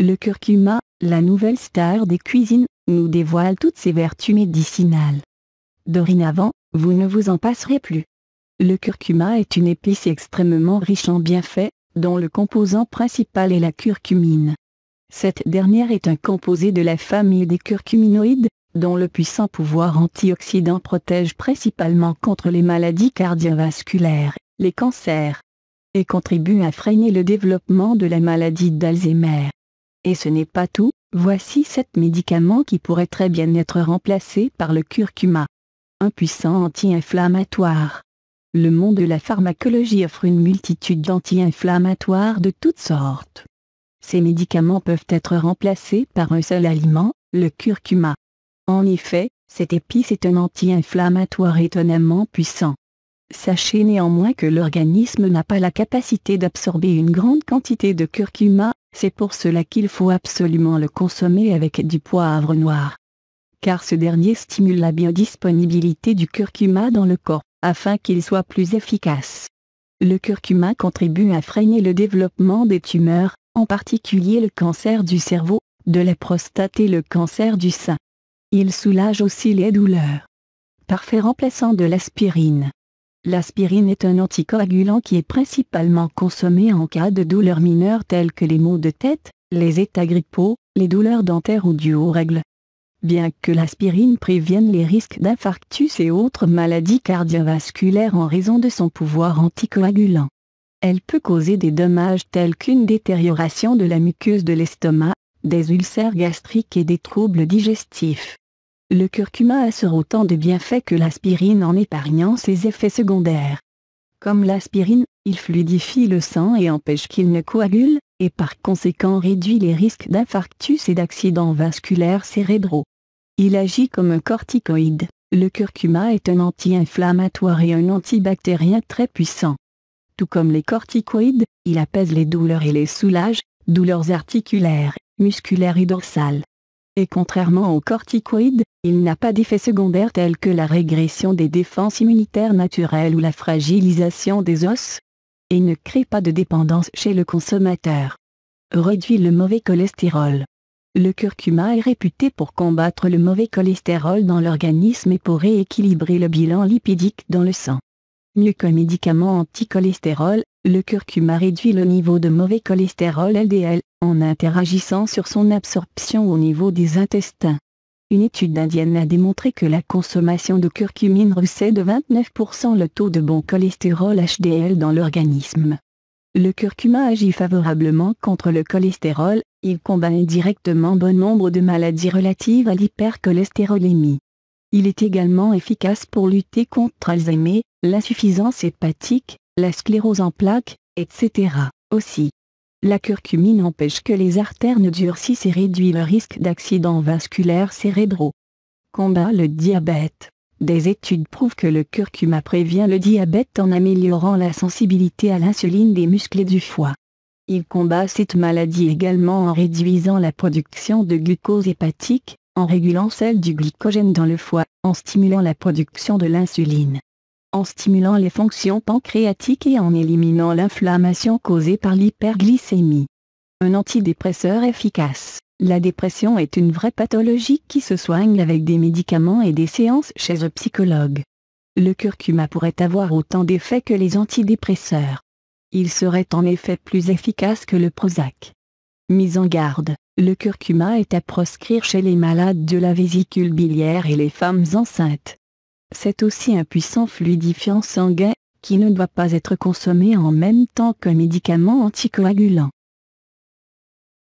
Le curcuma, la nouvelle star des cuisines, nous dévoile toutes ses vertus médicinales. Dorénavant, vous ne vous en passerez plus. Le curcuma est une épice extrêmement riche en bienfaits, dont le composant principal est la curcumine. Cette dernière est un composé de la famille des curcuminoïdes, dont le puissant pouvoir antioxydant protège principalement contre les maladies cardiovasculaires, les cancers, et contribue à freiner le développement de la maladie d'Alzheimer. Et ce n'est pas tout, voici sept médicaments qui pourraient très bien être remplacés par le curcuma. Un puissant anti-inflammatoire. Le monde de la pharmacologie offre une multitude d'anti-inflammatoires de toutes sortes. Ces médicaments peuvent être remplacés par un seul aliment, le curcuma. En effet, cette épice est un anti-inflammatoire étonnamment puissant. Sachez néanmoins que l'organisme n'a pas la capacité d'absorber une grande quantité de curcuma, c'est pour cela qu'il faut absolument le consommer avec du poivre noir. Car ce dernier stimule la biodisponibilité du curcuma dans le corps, afin qu'il soit plus efficace. Le curcuma contribue à freiner le développement des tumeurs, en particulier le cancer du cerveau, de la prostate et le cancer du sein. Il soulage aussi les douleurs. Parfait remplaçant de l'aspirine. L'aspirine est un anticoagulant qui est principalement consommé en cas de douleurs mineures telles que les maux de tête, les états grippaux, les douleurs dentaires ou du aux règles. Bien que l'aspirine prévienne les risques d'infarctus et autres maladies cardiovasculaires en raison de son pouvoir anticoagulant, elle peut causer des dommages tels qu'une détérioration de la muqueuse de l'estomac, des ulcères gastriques et des troubles digestifs le curcuma assure autant de bienfaits que l'aspirine en épargnant ses effets secondaires. Comme l'aspirine, il fluidifie le sang et empêche qu'il ne coagule, et par conséquent réduit les risques d'infarctus et d'accidents vasculaires cérébraux. Il agit comme un corticoïde. Le curcuma est un anti-inflammatoire et un antibactérien très puissant. Tout comme les corticoïdes, il apaise les douleurs et les soulage, douleurs articulaires, musculaires et dorsales et contrairement aux corticoïdes, il n'a pas d'effets secondaires tels que la régression des défenses immunitaires naturelles ou la fragilisation des os, et ne crée pas de dépendance chez le consommateur. Réduit le mauvais cholestérol. Le curcuma est réputé pour combattre le mauvais cholestérol dans l'organisme et pour rééquilibrer le bilan lipidique dans le sang. Mieux qu'un médicament anti-cholestérol, le curcuma réduit le niveau de mauvais cholestérol LDL en interagissant sur son absorption au niveau des intestins. Une étude indienne a démontré que la consommation de curcumine recède de 29% le taux de bon cholestérol HDL dans l'organisme. Le curcuma agit favorablement contre le cholestérol, il combat indirectement bon nombre de maladies relatives à l'hypercholestérolémie. Il est également efficace pour lutter contre Alzheimer, l'insuffisance hépatique, la sclérose en plaques, etc. Aussi, la curcumine empêche que les artères ne durcissent et réduit le risque d'accidents vasculaires cérébraux. Combat le diabète. Des études prouvent que le curcuma prévient le diabète en améliorant la sensibilité à l'insuline des muscles et du foie. Il combat cette maladie également en réduisant la production de glucose hépatique, en régulant celle du glycogène dans le foie, en stimulant la production de l'insuline en stimulant les fonctions pancréatiques et en éliminant l'inflammation causée par l'hyperglycémie. Un antidépresseur efficace. La dépression est une vraie pathologie qui se soigne avec des médicaments et des séances chez un psychologue. Le curcuma pourrait avoir autant d'effets que les antidépresseurs. Il serait en effet plus efficace que le Prozac. Mise en garde, le curcuma est à proscrire chez les malades de la vésicule biliaire et les femmes enceintes. C'est aussi un puissant fluidifiant sanguin, qui ne doit pas être consommé en même temps qu'un médicament anticoagulant.